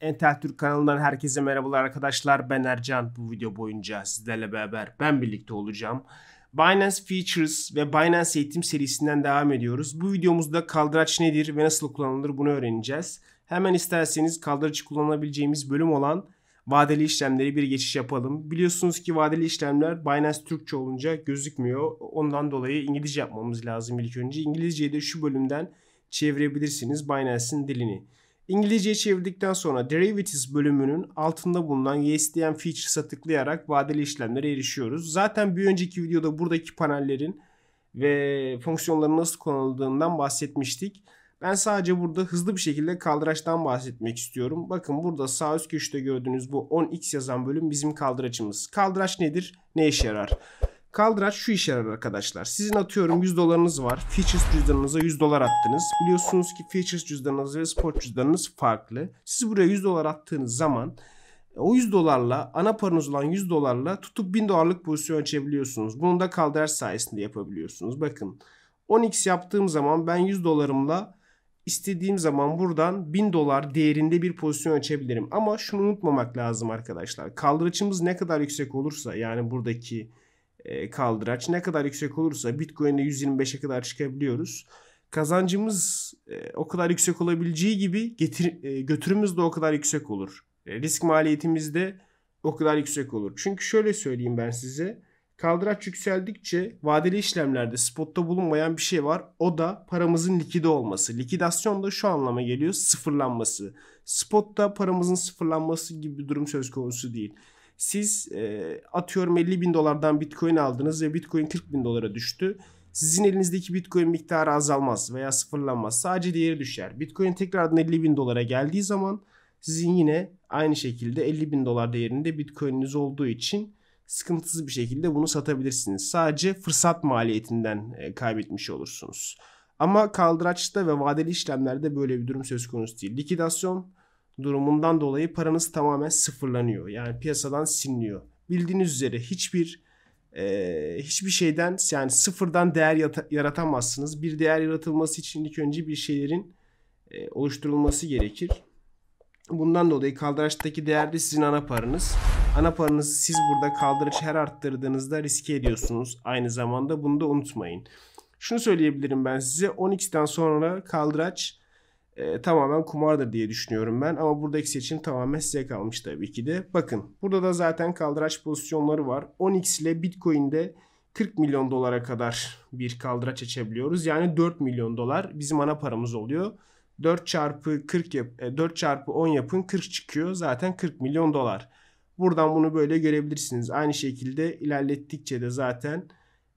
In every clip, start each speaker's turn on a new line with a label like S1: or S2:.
S1: Entel Türk kanalından herkese merhabalar arkadaşlar. Ben Ercan. Bu video boyunca sizlerle beraber ben birlikte olacağım. Binance Features ve Binance eğitim serisinden devam ediyoruz. Bu videomuzda kaldıraç nedir ve nasıl kullanılır bunu öğreneceğiz. Hemen isterseniz kaldıraçı kullanabileceğimiz bölüm olan vadeli işlemleri bir geçiş yapalım. Biliyorsunuz ki vadeli işlemler Binance Türkçe olunca gözükmüyor. Ondan dolayı İngilizce yapmamız lazım ilk önce. İngilizceyi de şu bölümden çevirebilirsiniz Binance'in dilini. İngilizceye çevirdikten sonra Derivatives bölümünün altında bulunan USDM Features'a tıklayarak vadeli işlemlere erişiyoruz. Zaten bir önceki videoda buradaki panellerin ve fonksiyonların nasıl kullanıldığından bahsetmiştik. Ben sadece burada hızlı bir şekilde kaldıraçtan bahsetmek istiyorum. Bakın burada sağ üst köşede gördüğünüz bu 10x yazan bölüm bizim kaldıraçımız. Kaldıraç nedir? Ne işe yarar? Kaldıraç şu işe yarar arkadaşlar. Sizin atıyorum 100 dolarınız var. Features cüzdanınıza 100 dolar attınız. Biliyorsunuz ki Features cüzdanınız ve spor cüzdanınız farklı. Siz buraya 100 dolar attığınız zaman e, o 100 dolarla ana paranız olan 100 dolarla tutup 1000 dolarlık pozisyon açabiliyorsunuz. Bunu da kaldıraç sayesinde yapabiliyorsunuz. Bakın 10x yaptığım zaman ben 100 dolarımla istediğim zaman buradan 1000 dolar değerinde bir pozisyon açabilirim. Ama şunu unutmamak lazım arkadaşlar. Kaldıraçımız ne kadar yüksek olursa yani buradaki e, kaldıraç ne kadar yüksek olursa Bitcoin'de 125'e kadar çıkabiliyoruz. Kazancımız e, o kadar yüksek olabileceği gibi getir, e, götürümüz de o kadar yüksek olur. Risk maliyetimiz de o kadar yüksek olur. Çünkü şöyle söyleyeyim ben size. Kaldıraç yükseldikçe vadeli işlemlerde spotta bulunmayan bir şey var. O da paramızın likide olması. Likidasyon da şu anlama geliyor sıfırlanması. Spotta paramızın sıfırlanması gibi bir durum söz konusu değil. Siz e, atıyorum 50 bin dolardan bitcoin aldınız ve bitcoin 40 bin dolara düştü. Sizin elinizdeki bitcoin miktarı azalmaz veya sıfırlanmaz. Sadece değeri düşer. Bitcoin tekrardan 50 bin dolara geldiği zaman sizin yine aynı şekilde 50 bin dolar değerinde bitcoininiz olduğu için sıkıntısız bir şekilde bunu satabilirsiniz. Sadece fırsat maliyetinden e, kaybetmiş olursunuz. Ama kaldıraçta ve vadeli işlemlerde böyle bir durum söz konusu değil. Likidasyon durumundan dolayı paranız tamamen sıfırlanıyor. Yani piyasadan siliniyor. Bildiğiniz üzere hiçbir e, hiçbir şeyden yani sıfırdan değer yata, yaratamazsınız. Bir değer yaratılması için ilk önce bir şeylerin e, oluşturulması gerekir. Bundan dolayı kaldıraçtaki değer de sizin ana paranız. Ana paranızı siz burada kaldıraç her arttırdığınızda riske ediyorsunuz. Aynı zamanda bunu da unutmayın. Şunu söyleyebilirim ben size 10x'ten sonra kaldıraç e, tamamen kumardır diye düşünüyorum ben. Ama buradaki seçim tamamen size kalmış tabii ki de. Bakın burada da zaten kaldıraç pozisyonları var. 10x ile Bitcoin'de 40 milyon dolara kadar bir kaldıraç açabiliyoruz. Yani 4 milyon dolar bizim ana paramız oluyor. 4 çarpı 40 yap 4 e, çarpı 10 yapın 40 çıkıyor. Zaten 40 milyon dolar. Buradan bunu böyle görebilirsiniz. Aynı şekilde ilerlettikçe de zaten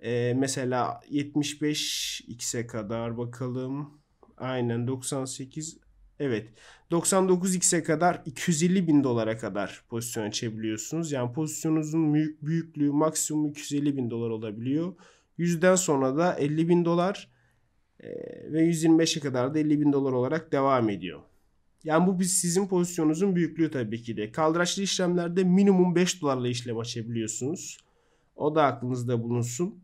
S1: e, mesela 75 x'e kadar bakalım. Aynen 98 Evet. 99x'e kadar 250 bin dolara kadar pozisyon açabiliyorsunuz. Yani pozisyonunuzun büyüklüğü maksimum 250 bin dolar olabiliyor. 100'den sonra da 50 bin dolar ve 125'e kadar da 50 bin dolar olarak devam ediyor. Yani bu biz sizin pozisyonunuzun büyüklüğü tabii ki de. Kaldıraçlı işlemlerde minimum 5 dolarla işlem açabiliyorsunuz. O da aklınızda bulunsun.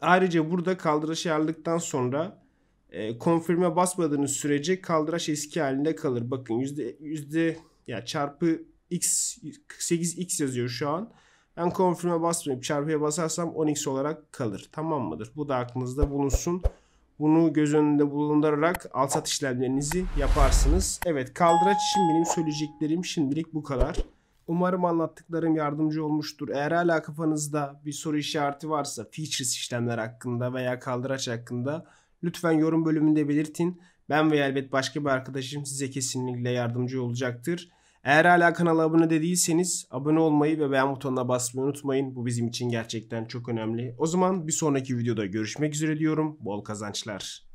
S1: Ayrıca burada kaldıraç ayarladıktan sonra e, konfirme basmadığınız sürece kaldıraç eski halinde kalır. Bakın yüzde, yüzde ya çarpı x 48x yazıyor şu an. Ben konfirme basmayıp çarpıya basarsam 10x olarak kalır. Tamam mıdır? Bu da aklınızda bulunsun. Bunu göz önünde bulundurarak al sat işlemlerinizi yaparsınız. Evet kaldıraç için benim söyleyeceklerim şimdilik bu kadar. Umarım anlattıklarım yardımcı olmuştur. Eğer hala kafanızda bir soru işareti varsa features işlemler hakkında veya kaldıraç hakkında Lütfen yorum bölümünde belirtin. Ben ve elbet başka bir arkadaşım size kesinlikle yardımcı olacaktır. Eğer hala kanala abone de değilseniz abone olmayı ve beğen butonuna basmayı unutmayın. Bu bizim için gerçekten çok önemli. O zaman bir sonraki videoda görüşmek üzere diyorum. Bol kazançlar.